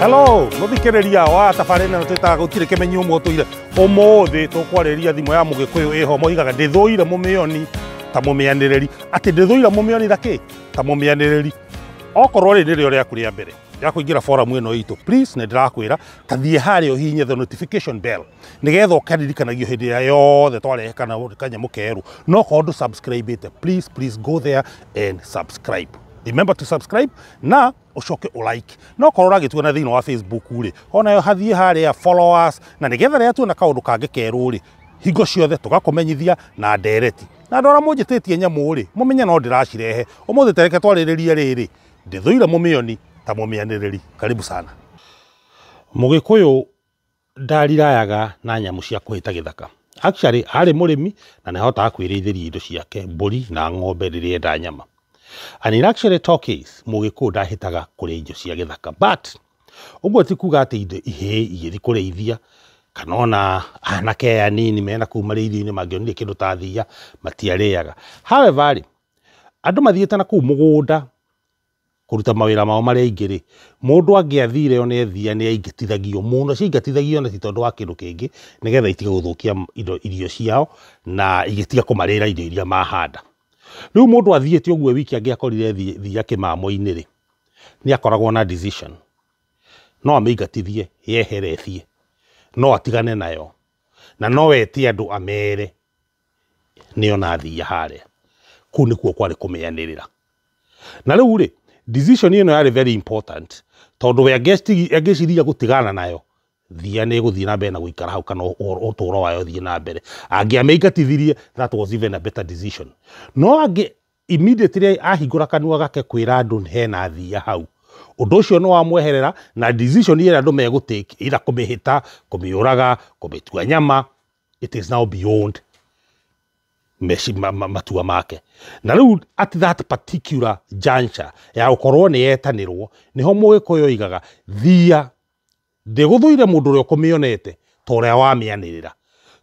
hello no ria wa tabarä ĩno twĩtaga gũtirĩ kĩmenyi ũmũtũire ũmũthĩ tũkwarĩria thimũ ya mũgĩkũyũ ĩho moigaga ndĩthũire mũmĩoni ta mũmĩanĩrĩri atĩ ndĩthũira mũmĩoni na kĩ ta mũmĩanĩrĩri okorwo rĩ nĩrĩo rĩaku rĩa mbere ya kũingĩra forum ĩno itũ please nĩ ndĩrakwĩra ta thiĩ harĩa ũhihinye the notification bell nĩgetha ũkaririkanagio hĩndĩ ĩrĩa yothe twarehe kana kanyamũ kerũ nokorwo ndũ subscribe ĩte please please go there and subscribe remember to subscribe na ucoke ulike no korora na thini wa facebook ri ona yo hathie ya followers na nigetha ria na kaundu kange keru ri higo ciothe tugakomenyithia na direct na ndora arä a må njä tä no ndä racirehe tereke twarä riri ndithuira mumioni ta mumianiriri karibu sana mugikuyu gä na nyamu cia kuhita githaka ta gä thaka na nehota ahotaga indo ciake mbå na ng'ombe rä enda nyama and in actually Turkeys mũgĩkũyũ ndahĩtaga kũrĩa irio cia gĩthaka but ũguo ti kuga atĩ indo ihe igĩthiĩ kũrĩithia kana kanona anake aya anini mena kũu marĩithio-inĩ mangĩonire kĩndũ ta thiia matiarĩaga however rĩ andũ mathiĩte na kũu mũgũnda kũruta mawĩra mao marĩa aingĩ rĩ mũndũ angĩathire ona ethia nĩ aingatithagio mũno ciaingatithagio na ti wa kĩndũ kĩngĩ nĩgetha itige gũthũkia indo irio ciao na igĩtiga kũmarĩra indo iria mahanda rä u må ndå athiä te å guo wiki angä akorire thia kä mamo-inä rä nä akoragwo na decision no amä ingatithie yeherethie no atigane nayo na no wete andå amere nä ona thia harä kå u nä kuo kwarä kå mä anä rä ra na rä u rä decision ä no yarä very important tondå we angä ciria gå tigana nayo thia ni gå na mbere na gå hau kana uturo wayo thiä na mbere angä amä tithirie that was even a better decision no angä immediately ahingå ra kanua gake kwä ra andå hena thia hau undu ucio ni wamweherera na decision ira andu megutake ira kumihita kumiuraga kumitua nyama it is now beyond meshi ma, ma, matua make na riu at that particular juncture ya gukorwo ni yetanirwo niho mwiko igaga thia ndiguthuire mundu uria ukumionete ta uria wamianirira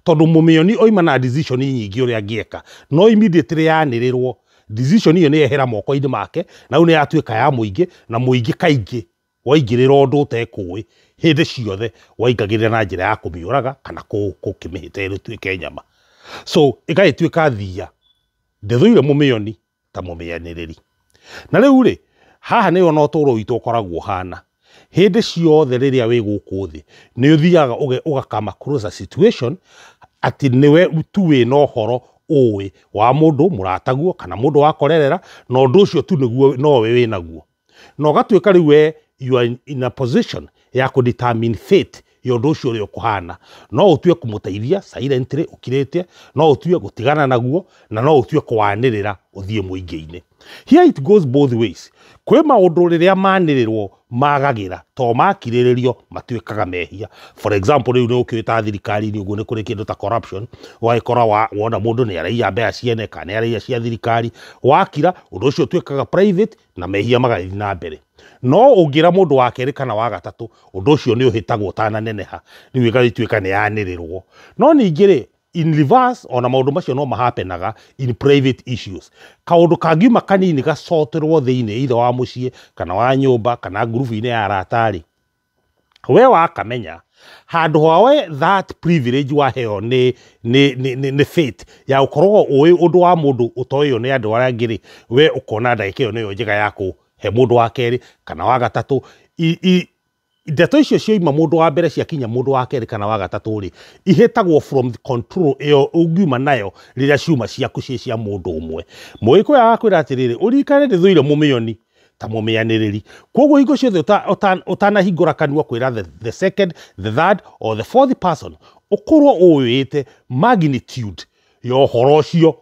tondu mumioni oima na decision nyingi uria ngieka no immediately yaanirirwo decision iyo ni yehera moko-ini make na u ni ya muingi na muingi kaingi waingirira undu utekui hindi ciothe waingagirira na njira ya kumiuraga kana kukimihita irituike nyama so igaituika thia ndithuire mumioni ta mumianiriri na riu ri haha niyo na uturo witu ukoragwo hana hinde ciothe riria wi guku thi ni uthiaga ugakama close situation ati niwe tu wi na horo uwi wa mundu murataguo kana mundu wakorerera korerera na undu ucio tu niguo nowe wi naguo na ugatuika riu we you are in a position ya determine fate ya undu ucio uria ukuhana no utue kumuteithia silently ukirite no utue gutigana naguo na no utue kwanirira uthie muingi-ini here it goes both ways kwä maå rä rä a manä magagä ra to makirä rä rio matuä kaga mehia for example rä u nä å kä ta thirikari-inä å guo nä kå rä kä ndå ta corruption wagäkora wona må ndå nä araia mbea ciene kana nä araia cia thirikari wakira å ndå å cio å tuä kaga private na mehia magathi na mbere no å ngä ra må ndå wa kerä kana wa gatatå å ndå å cio nä å hä tagwo tananeneha rä u ä gagä tuä ka nä yanä rä rwo no ningä rä in reverse ona maundu macio no mahapenaga in private issues kaundu kangiuma kanini gacoterwo thiini ithe wa mucii kana wa nyumba kana ngurubu ine ya aratari we wa kamenya handå hawe that privilege waheo ni, ni fate ya ukorwo uä undu wa mundu utoyo nä andå arä ngiri rä we ukona ndagä ka ä yo nä yo njega yaku he mundu wa kerä kana wa gatatå ndeto icio cioima ndå wa mbere ciakinya ndå wa kerä kana wa gatatu ri ihitagwo from the control iyo rä nayo riria ciuma ciaku ci cia mundu umwe mwiko ya thå ire må mä oni ta ri koguo hingo ciothe utanahingura kanua kwä ra the second the third or the fourth person ukorwo uwiite magnitude ya a å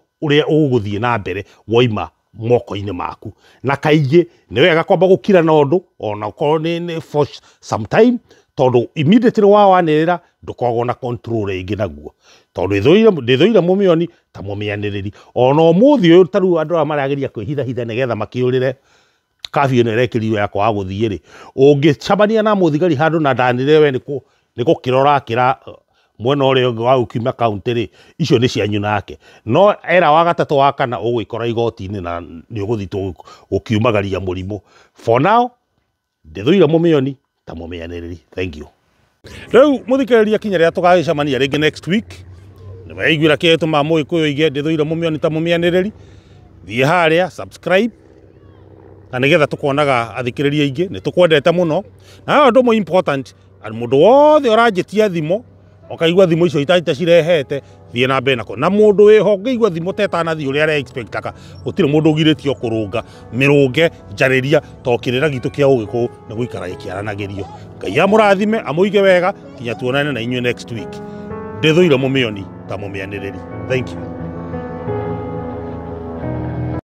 gå thiä na mbere woima moko-inä maku na kaingä nä wega kwamba gå kira na å ndå ona korwo nä sometime tondå immediately wa rä ra ndåkoragwo na control ä naguo tondå ire må mä oni ta må mä anä rä ri ona å må thä å yå tarä u andå arä ria kwä hitha hitha nä getha makä å rä re kabio nä rekä rio yakwa wa gå thiä rä å ngä cambania na må thigari handå na ndanä re we nä gå kä rora mwena ore wa ukima kaunti ri icio ni cianyu nake no era wa gatatu wa kana ugwikora igoti-ini na ni uguthitu ukiumagaria murimu for now de ndithuire mumioni ta mumianiriri thank you riu muthikiriria kinya riria tugagicemania ringi next week ni niwaiguira kiri tumaa mwikuyu ige ndithuire mumioni ta mumianiriri thie haria subscribe na nigetha tukonaga athikiriria ni nitukwendete muno na ndo mo important and mundu wothe uranjitia thimo ukaigua thimo icio cirehete thiä na mbere nako na må ndå wä ho ngä igua thimo tetanathiä å rä a areexpectaka gå tirä må ndå å girä å kå rå nga mä rå nge njarä ria to kä rä ra gitå kä a å gä kå nä gå ikara gä kä aranagä rio ngai amå rathime amå ige wega nginya tuonane na inyuä next week ndä thå ire må mä oni ta må mä anä rä ri thank you